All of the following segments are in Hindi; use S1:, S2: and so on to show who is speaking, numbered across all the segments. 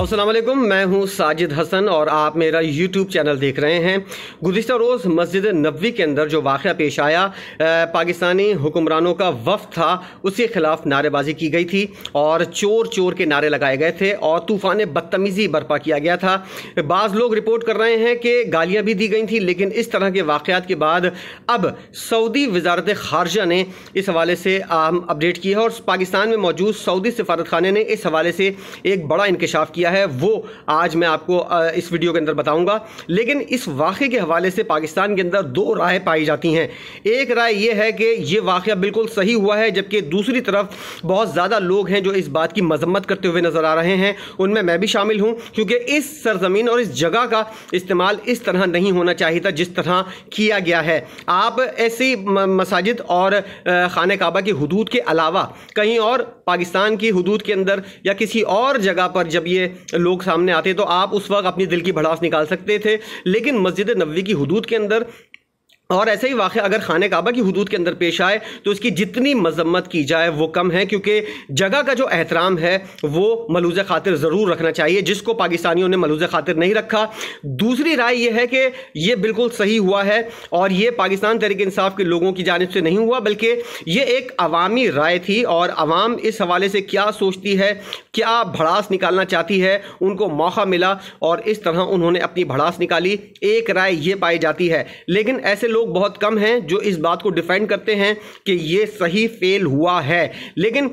S1: असलम मैं हूं साजिद हसन और आप मेरा यूट्यूब चैनल देख रहे हैं गुजशत रोज़ मस्जिद नबी के अंदर जो वाक़ पेश आया पाकिस्तानी हुक्मरानों का वफ था उसके ख़िलाफ़ नारेबाजी की गई थी और चोर चोर के नारे लगाए गए थे और तूफ़ान बदतमीज़ी बर्पा किया गया था बाज़ लोग रिपोर्ट कर रहे हैं कि गालियाँ भी दी गई थी लेकिन इस तरह के वाक़ात के बाद अब सऊदी वजारत खारजा ने इस हवाले से अपडेट किया है और पाकिस्तान में मौजूद सऊदी सफारत खाना ने इस हवाले से एक बड़ा इंकशाफ किया किया है वो आज मैं आपको इस वीडियो के अंदर बताऊंगा लेकिन इस वाक़े के हवाले से पाकिस्तान के अंदर दो राय पाई जाती हैं एक राय यह है कि ये वाक़ बिल्कुल सही हुआ है जबकि दूसरी तरफ बहुत ज़्यादा लोग हैं जो इस बात की मजम्मत करते हुए नज़र आ रहे हैं उनमें मैं भी शामिल हूँ क्योंकि इस सरजमीन और इस जगह का इस्तेमाल इस तरह नहीं होना चाहिए था जिस तरह किया गया है आप ऐसी मसाजिद और खान काबा की हदूद के अलावा कहीं और पाकिस्तान की हदूद के अंदर या किसी और जगह पर जब ये लोग सामने आते तो आप उस वक्त अपनी दिल की भड़ास निकाल सकते थे लेकिन मस्जिद नबी की हदूद के अंदर और ऐसे ही वाक़ अगर खान काबा की हदूद के अंदर पेश आए तो इसकी जितनी मजम्मत की जाए वो कम है क्योंकि जगह का जो एहतराम है वो मलूज़ खातिर ज़रूर रखना चाहिए जिसको पाकिस्तानियों ने मलूज़ खातिर नहीं रखा दूसरी राय यह है कि ये बिल्कुल सही हुआ है और ये पाकिस्तान तरीके इंसाफ के लोगों की जानब से नहीं हुआ बल्कि ये एक अवामी राय थी और आवाम इस हवाले से क्या सोचती है क्या भड़ास निकालना चाहती है उनको मौका मिला और इस तरह उन्होंने अपनी भड़ास निकाली एक राय ये पाई जाती है लेकिन ऐसे लोग बहुत कम हैं जो इस बात को डिफेंड करते हैं कि ये सही फेल हुआ है लेकिन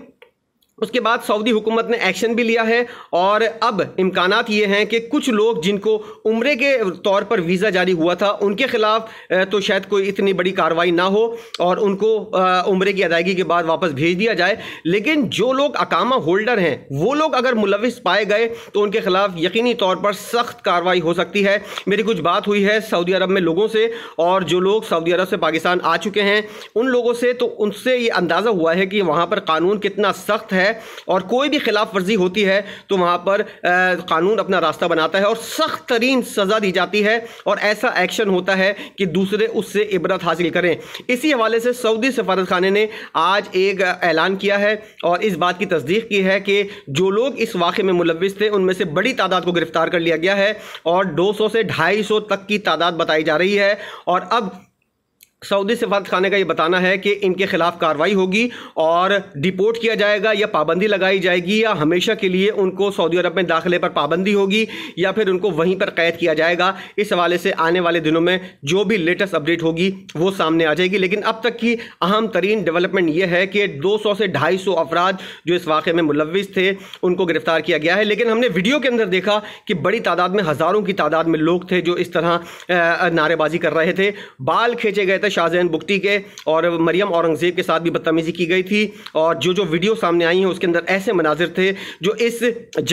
S1: उसके बाद सऊदी हुकूमत ने एक्शन भी लिया है और अब इम्कान ये हैं कि कुछ लोग जिनको उम्र के तौर पर वीज़ा जारी हुआ था उनके खिलाफ तो शायद कोई इतनी बड़ी कार्रवाई ना हो और उनको उम्र की अदायगी के बाद वापस भेज दिया जाए लेकिन जो लोग अकामा होल्डर हैं वो लोग अगर मुलविस पाए गए तो उनके खिलाफ यकीनी तौर पर सख्त कार्रवाई हो सकती है मेरी कुछ बात हुई है सऊदी अरब में लोगों से और जो लोग सऊदी अरब से पाकिस्तान आ चुके हैं उन लोगों से तो उनसे ये अंदाज़ा हुआ है कि वहाँ पर कानून कितना सख्त है है और कोई भी खिलाफ वर्जी होती है तो वहाँ पर कानून अपना रास्ता बनाता है और सख्त तरीन सज़ा दी जाती है और ऐसा एक्शन होता है कि दूसरे उससे इबरत हासिल करें इसी हवाले से सऊदी सफारत खाने ने आज एक ऐलान किया है और इस बात की तस्दीक की है कि जो लोग इस वाक़े में मुलविस थे उनमें से बड़ी तादाद को गिरफ्तार कर लिया गया है और 200 से 250 तक की तादाद बताई जा रही है और अब सऊदी सफारत खाने का ये बताना है कि इनके खिलाफ कार्रवाई होगी और डिपोर्ट किया जाएगा या पाबंदी लगाई जाएगी या हमेशा के लिए उनको सऊदी अरब में दाखिले पर पाबंदी होगी या फिर उनको वहीं पर कैद किया जाएगा इस हवाले से आने वाले दिनों में जो भी लेटेस्ट अपडेट होगी वो सामने आ जाएगी लेकिन अब तक की अहम तरीन डेवलपमेंट ये है कि दो सौ से ढाई सौ अफराद जो इस वाक़े में मुलविस थे उनको गिरफ्तार किया गया है लेकिन हमने वीडियो के अंदर देखा कि बड़ी तादाद में हज़ारों की तादाद में लोग थे जो इस तरह नारेबाजी कर रहे थे बाल खींचे गए थे शाहजहन बुख्ती के और मरियम औरंगज़ेब के साथ भी बदतमीज़ी की गई थी और जो जो वीडियो सामने आई हैं उसके अंदर ऐसे मनाजिर थे जो इस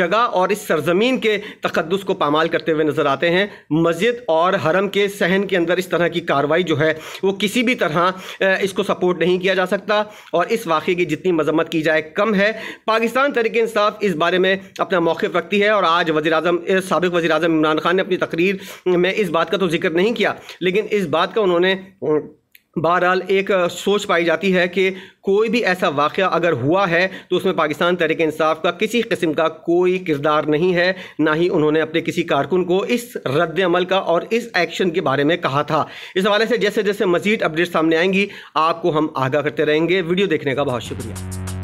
S1: जगह और इस सरजमीन के तकदस को पामाल करते हुए नज़र आते हैं मस्जिद और हरम के सहन के अंदर इस तरह की कार्रवाई जो है वो किसी भी तरह इसको सपोर्ट नहीं किया जा सकता और इस वाक़े की जितनी मजम्मत की जाए कम है पाकिस्तान तरीके इंसाफ इस बारे में अपना मौक़ रखती है और आज वजी अजम सबक वजी अजम इमरान खान ने अपनी तकरीर में इस बात का तो जिक्र नहीं किया लेकिन इस बात का उन्होंने बहरहाल एक सोच पाई जाती है कि कोई भी ऐसा वाक़ अगर हुआ है तो उसमें पाकिस्तान तहरीक इंसाफ का किसी किस्म का कोई किरदार नहीं है ना ही उन्होंने अपने किसी कारकुन को इस रद्द अमल का और इस एक्शन के बारे में कहा था इस हवाले से जैसे जैसे मजीद अपडेट सामने आएंगी आपको हम आगाह करते रहेंगे वीडियो देखने का बहुत शुक्रिया